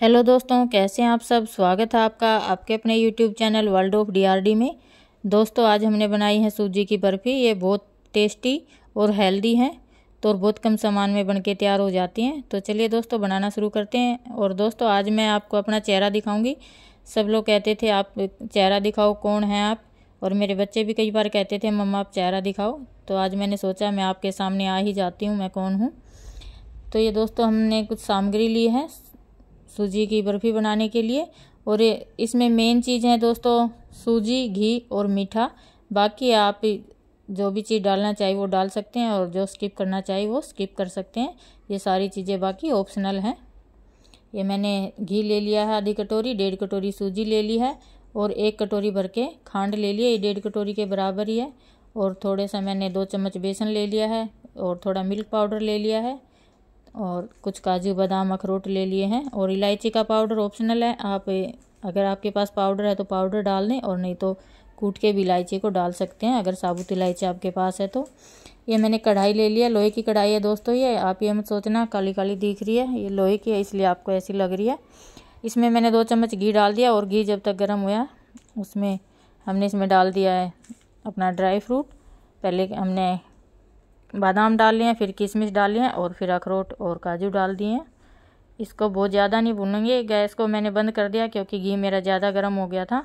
hello दोस्तों कैसे हैं आप सब स्वागत है आपका आपके अपने YouTube channel world of DRD में दोस्तों आज हमने बनाई है सूजी की बर्फ़ी ये बहुत टेस्टी और हेल्दी है तो और बहुत कम सामान में बनके तैयार हो जाती हैं तो चलिए दोस्तों बनाना शुरू करते हैं और दोस्तों आज मैं आपको अपना चेहरा दिखाऊँगी सब लोग कहते थे आप चेहरा दिखाओ कौन हैं आप और मेरे बच्चे भी कई बार कहते थे मम्मा आप चेहरा दिखाओ तो आज मैंने सोचा मैं आपके सामने आ ही जाती हूँ मैं कौन हूँ तो ये दोस्तों हमने कुछ सामग्री ली है सूजी की बर्फ़ी बनाने के लिए और इसमें मेन चीज़ है दोस्तों सूजी घी और मीठा बाकी आप जो भी चीज़ डालना चाहिए वो डाल सकते हैं और जो स्किप करना चाहिए वो स्किप कर सकते हैं ये सारी चीज़ें बाकी ऑप्शनल हैं ये मैंने घी ले लिया है आधी कटोरी डेढ़ कटोरी सूजी ले ली है और एक कटोरी भर के खांड ले लिया ये डेढ़ कटोरी के बराबर ही है और थोड़े सा मैंने दो चम्मच बेसन ले लिया है और थोड़ा मिल्क पाउडर ले लिया है और कुछ काजू बादाम अखरोट ले लिए हैं और इलायची का पाउडर ऑप्शनल है आप अगर आपके पास पाउडर है तो पाउडर डाल दें और नहीं तो कूट के भी इलायची को डाल सकते हैं अगर साबुत इलायची आपके पास है तो ये मैंने कढ़ाई ले लिया लोहे की कढ़ाई है दोस्तों ये आप ये मत सोचना काली काली दिख रही है ये लोहे की है इसलिए आपको ऐसी लग रही है इसमें मैंने दो चम्मच घी डाल दिया और घी जब तक गर्म हुआ उसमें हमने इसमें डाल दिया है अपना ड्राई फ्रूट पहले हमने बादाम डाल लिए फिर किशमिश डाल लिए और फिर अखरोट और काजू डाल दिए इसको बहुत ज़्यादा नहीं भूनेंगे गैस को मैंने बंद कर दिया क्योंकि घी मेरा ज़्यादा गर्म हो गया था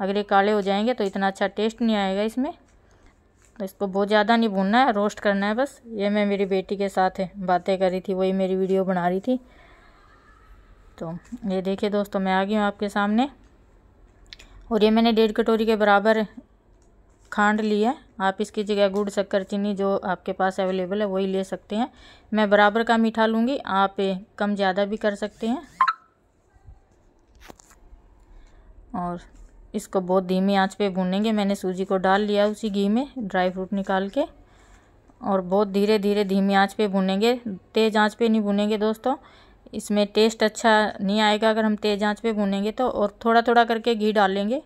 अगर ये काले हो जाएंगे तो इतना अच्छा टेस्ट नहीं आएगा इसमें तो इसको बहुत ज़्यादा नहीं भूनना है रोस्ट करना है बस ये मैं मेरी बेटी के साथ बातें कर रही थी वही मेरी वीडियो बना रही थी तो ये देखिए दोस्तों मैं आ गई हूँ आपके सामने और ये मैंने डेढ़ कटोरी के बराबर खांड ली है आप इसकी जगह गुड़ शक्कर चीनी जो आपके पास अवेलेबल है वही ले सकते हैं मैं बराबर का मीठा लूँगी आप कम ज़्यादा भी कर सकते हैं और इसको बहुत धीमी आंच पे भूनेंगे मैंने सूजी को डाल लिया उसी घी में ड्राई फ्रूट निकाल के और बहुत धीरे धीरे धीमी आंच पे भूनेंगे तेज़ आंच पे नहीं भूनेंगे दोस्तों इसमें टेस्ट अच्छा नहीं आएगा अगर हम तेज़ आंच पे भूनेंगे तो और थोड़ा थोड़ा करके घी डालेंगे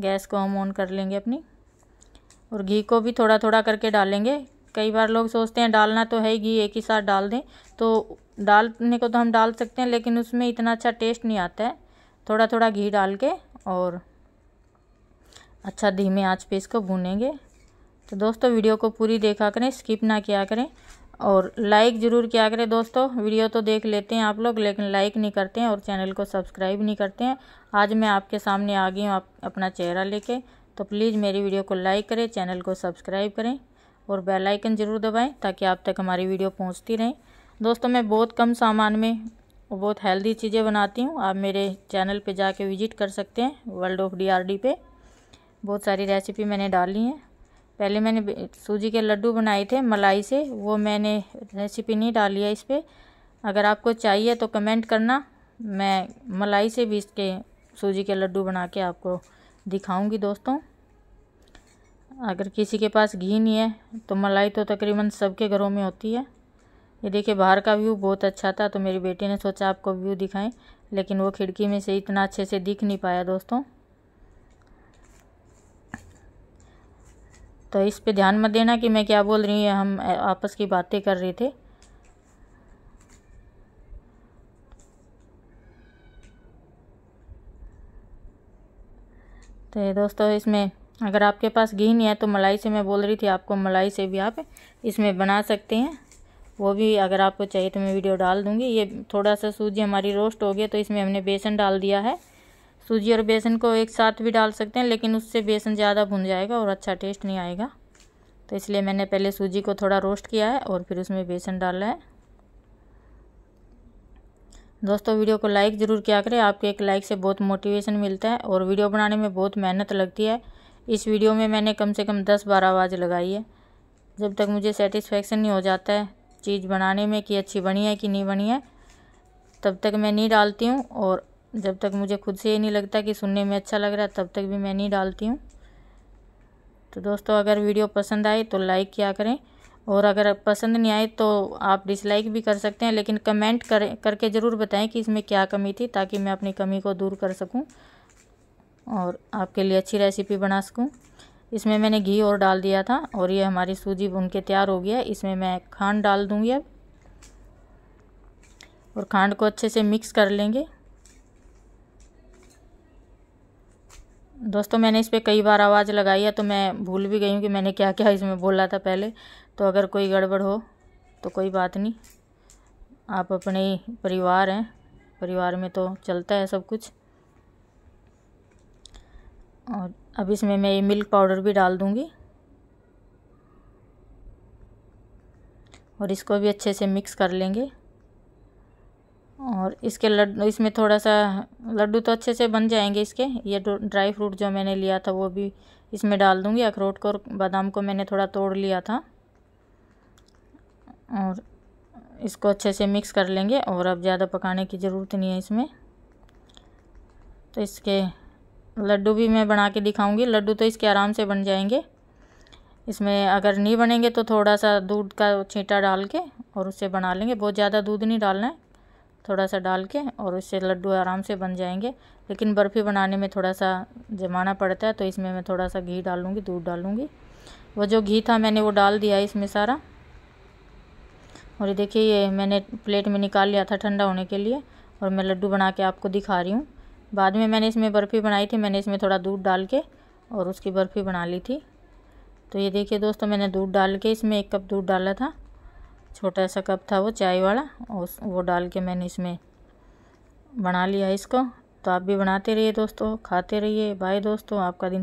गैस को हम ऑन कर लेंगे अपनी और घी को भी थोड़ा थोड़ा करके डालेंगे कई बार लोग सोचते हैं डालना तो है ही घी एक ही साथ डाल दें तो डालने को तो हम डाल सकते हैं लेकिन उसमें इतना अच्छा टेस्ट नहीं आता है थोड़ा थोड़ा घी डाल के और अच्छा धीमे आँच पे इसको भूनेंगे तो दोस्तों वीडियो को पूरी देखा करें स्किप ना किया करें और लाइक ज़रूर किया करें दोस्तों वीडियो तो देख लेते हैं आप लोग लेकिन लाइक नहीं करते हैं और चैनल को सब्सक्राइब नहीं करते हैं आज मैं आपके सामने आ गई हूँ आप अपना चेहरा लेके तो प्लीज़ मेरी वीडियो को लाइक करें चैनल को सब्सक्राइब करें और बेल आइकन ज़रूर दबाएं ताकि आप तक हमारी वीडियो पहुंचती रहे दोस्तों मैं बहुत कम सामान में और बहुत हेल्दी चीज़ें बनाती हूँ आप मेरे चैनल पे जाके विजिट कर सकते हैं वर्ल्ड ऑफ डीआरडी पे बहुत सारी रेसिपी मैंने डाली हैं पहले मैंने सूजी के लड्डू बनाए थे मलाई से वो मैंने रेसिपी नहीं डाली है इस पर अगर आपको चाहिए तो कमेंट करना मैं मलाई से भी इसके सूजी के लड्डू बना के आपको दिखाऊंगी दोस्तों अगर किसी के पास घी नहीं है तो मलाई तो तकरीबन सबके घरों में होती है ये देखिए बाहर का व्यू बहुत अच्छा था तो मेरी बेटी ने सोचा आपको व्यू दिखाएं लेकिन वो खिड़की में से इतना अच्छे से दिख नहीं पाया दोस्तों तो इस पे ध्यान मत देना कि मैं क्या बोल रही हूँ हम आपस की बातें कर रहे थे तो दोस्तों इसमें अगर आपके पास घी नहीं है तो मलाई से मैं बोल रही थी आपको मलाई से भी आप इसमें बना सकते हैं वो भी अगर आपको चाहिए तो मैं वीडियो डाल दूँगी ये थोड़ा सा सूजी हमारी रोस्ट हो गया तो इसमें हमने बेसन डाल दिया है सूजी और बेसन को एक साथ भी डाल सकते हैं लेकिन उससे बेसन ज़्यादा भुन जाएगा और अच्छा टेस्ट नहीं आएगा तो इसलिए मैंने पहले सूजी को थोड़ा रोस्ट किया है और फिर उसमें बेसन डाला है दोस्तों वीडियो को लाइक ज़रूर किया करें आपके एक लाइक से बहुत मोटिवेशन मिलता है और वीडियो बनाने में बहुत मेहनत लगती है इस वीडियो में मैंने कम से कम दस बारह आवाज़ लगाई है जब तक मुझे सेटिस्फेक्शन नहीं हो जाता है चीज़ बनाने में कि अच्छी बनी है कि नहीं बनी है तब तक मैं नहीं डालती हूँ और जब तक मुझे खुद से ये नहीं लगता कि सुनने में अच्छा लग रहा है तब तक भी मैं नहीं डालती हूँ तो दोस्तों अगर वीडियो पसंद आए तो लाइक किया करें और अगर पसंद नहीं आए तो आप डिसलाइक भी कर सकते हैं लेकिन कमेंट कर करके ज़रूर बताएं कि इसमें क्या कमी थी ताकि मैं अपनी कमी को दूर कर सकूं और आपके लिए अच्छी रेसिपी बना सकूं इसमें मैंने घी और डाल दिया था और ये हमारी सूजी बुन के तैयार हो गया इसमें मैं खांड डाल दूँगी अब और खांड को अच्छे से मिक्स कर लेंगे दोस्तों मैंने इस पर कई बार आवाज़ लगाई है तो मैं भूल भी गई हूँ कि मैंने क्या क्या इसमें बोला था पहले तो अगर कोई गड़बड़ हो तो कोई बात नहीं आप अपने ही परिवार हैं परिवार में तो चलता है सब कुछ और अब इसमें मैं ये मिल्क पाउडर भी डाल दूँगी और इसको भी अच्छे से मिक्स कर लेंगे और इसके लड्डू इसमें थोड़ा सा लड्डू तो अच्छे से बन जाएंगे इसके ये ड्राई फ्रूट जो मैंने लिया था वो भी इसमें डाल दूंगी अखरोट को और बादाम को मैंने थोड़ा तोड़ लिया था और इसको अच्छे से मिक्स कर लेंगे और अब ज़्यादा पकाने की ज़रूरत नहीं है इसमें तो इसके लड्डू भी मैं बना के दिखाऊंगी लड्डू तो इसके आराम से बन जाएंगे इसमें अगर नहीं बनेंगे तो थोड़ा सा दूध का छींटा डाल के और उससे बना लेंगे बहुत ज़्यादा दूध नहीं डालना है थोड़ा सा डाल के और उससे लड्डू आराम से बन जाएंगे लेकिन बर्फ़ी बनाने में थोड़ा सा जमाना पड़ता है तो इसमें मैं थोड़ा सा घी डालूँगी दूध डालूँगी वो जो घी था मैंने वो डाल दिया इसमें सारा और ये देखिए ये मैंने प्लेट में निकाल लिया था ठंडा होने के लिए और मैं लड्डू बना के आपको दिखा रही हूँ बाद में मैंने इसमें बर्फ़ी बनाई थी मैंने इसमें थोड़ा दूध डाल के और उसकी बर्फ़ी बना ली थी तो ये देखिए दोस्तों मैंने दूध डाल के इसमें एक कप दूध डाला था छोटा सा कप था वो चाय वाला और वो डाल के मैंने इसमें बना लिया इसको तो आप भी बनाते रहिए दोस्तों खाते रहिए बाय दोस्तों आपका दिन